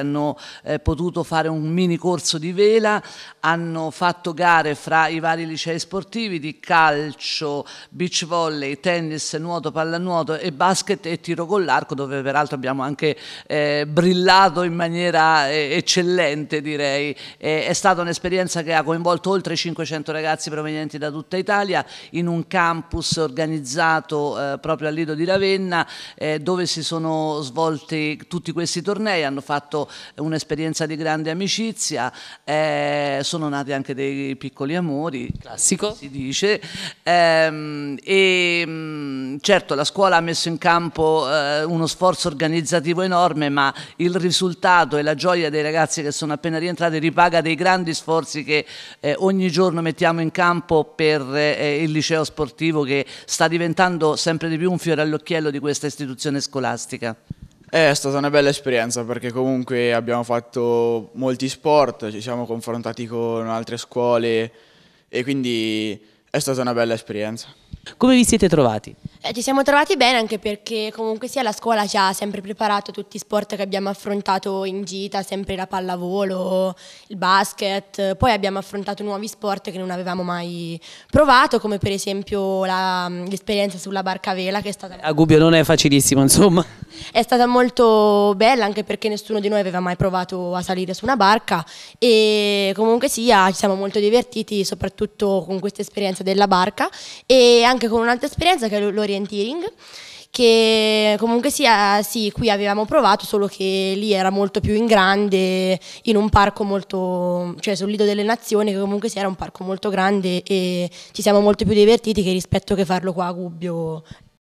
hanno eh, potuto fare un mini corso di vela, hanno fatto gare fra i vari licei sportivi di calcio, beach volley, tennis, nuoto, pallanuoto e basket e tiro con l'arco dove peraltro abbiamo anche eh, brillato in maniera eh, eccellente direi. Eh, è stata un'esperienza che ha coinvolto oltre 500 ragazzi provenienti da tutta Italia in un campus organizzato eh, proprio a Lido di Ravenna eh, dove si sono svolti tutti questi tornei, hanno fatto un'esperienza di grande amicizia, eh, sono nati anche dei piccoli amori, classico si dice, ehm, e mm, certo la scuola ha messo in campo eh, uno sforzo organizzativo enorme, ma il risultato e la gioia dei ragazzi che sono appena rientrati ripaga dei grandi sforzi che eh, ogni giorno mettiamo in campo per eh, il liceo sportivo che sta diventando sempre di più un fiore all'occhiello di questa istituzione scolastica. È stata una bella esperienza perché comunque abbiamo fatto molti sport, ci siamo confrontati con altre scuole e quindi è stata una bella esperienza. Come vi siete trovati? Eh, ci siamo trovati bene anche perché comunque sia la scuola ci ha sempre preparato tutti i sport che abbiamo affrontato in gita, sempre la pallavolo, il basket, poi abbiamo affrontato nuovi sport che non avevamo mai provato come per esempio l'esperienza sulla barca vela che è stata... A Gubbio non è facilissimo insomma. È stata molto bella anche perché nessuno di noi aveva mai provato a salire su una barca e comunque sia ci siamo molto divertiti soprattutto con questa esperienza della barca e anche con un'altra esperienza che è l'orienteering che comunque sia sì, qui avevamo provato, solo che lì era molto più in grande, in un parco molto, cioè sul Lido delle Nazioni, che comunque sia era un parco molto grande e ci siamo molto più divertiti che rispetto che farlo qua a Gubbio